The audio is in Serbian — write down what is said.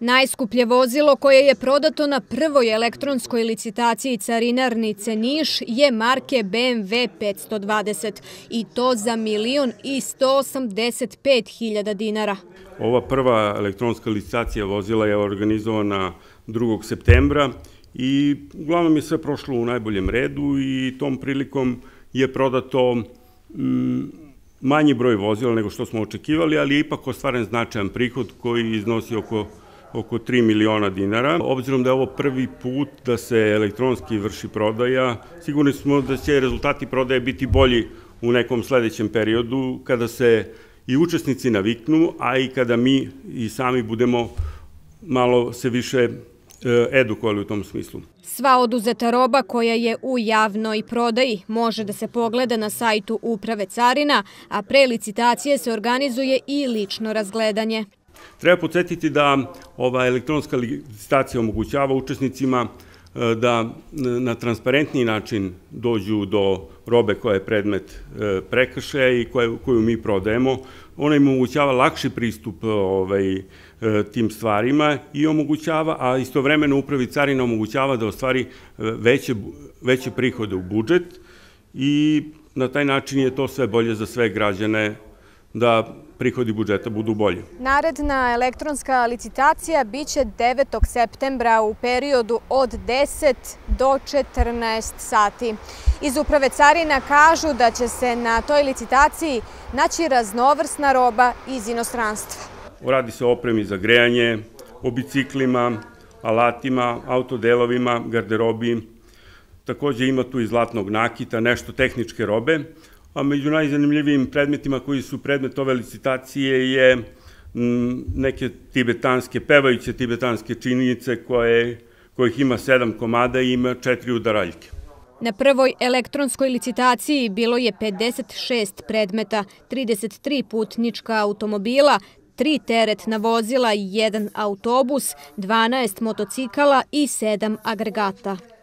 Najskuplje vozilo koje je prodato na prvoj elektronskoj licitaciji carinarnice Niš je marke BMW 520 i to za milion i 185 hiljada dinara. Ova prva elektronska licitacija vozila je organizovana 2. septembra i uglavnom je sve prošlo u najboljem redu i tom prilikom je prodato mm, manji broj vozila nego što smo očekivali, ali je ipak ostvaren značajan prihod koji iznosi oko oko 3 miliona dinara. Obzirom da je ovo prvi put da se elektronski vrši prodaja, sigurni smo da će rezultati prodaje biti bolji u nekom sledećem periodu kada se i učesnici naviknu, a i kada mi i sami budemo malo se više e, edukovali u tom smislu. Sva oduzeta roba koja je u javnoj prodaji može da se pogleda na sajtu Uprave Carina, a pre licitacije se organizuje i lično razgledanje. Treba podsjetiti da ova elektronska licitacija omogućava učesnicima e, da na transparentniji način dođu do robe koja je predmet e, prekršaja i koju, koju mi prodajemo. Ona im omogućava lakši pristup e, ovaj, tim stvarima i omogućava, a istovremeno upravi carina omogućava da ostvari veće, veće prihode u budžet i na taj način je to sve bolje za sve građane da prihodi budžeta budu bolji. Naredna elektronska licitacija biće 9. septembra u periodu od 10 do 14 sati. Iz uprave Carina kažu da će se na toj licitaciji naći raznovrsna roba iz inostranstva. Radi se o opremi za grejanje, o biciklima, alatima, autodelovima, garderobi. Takođe ima tu i zlatnog nakita, nešto tehničke robe, a među najzanimljivijim predmetima koji su predmet ove licitacije je neke tibetanske, pevajuće tibetanske činjenice koje, kojih ima sedam komada i ima četiri udaraljke. Na prvoj elektronskoj licitaciji bilo je 56 predmeta, 33 putnička automobila, tri teretna vozila, jedan autobus, 12 motocikala i sedam agregata.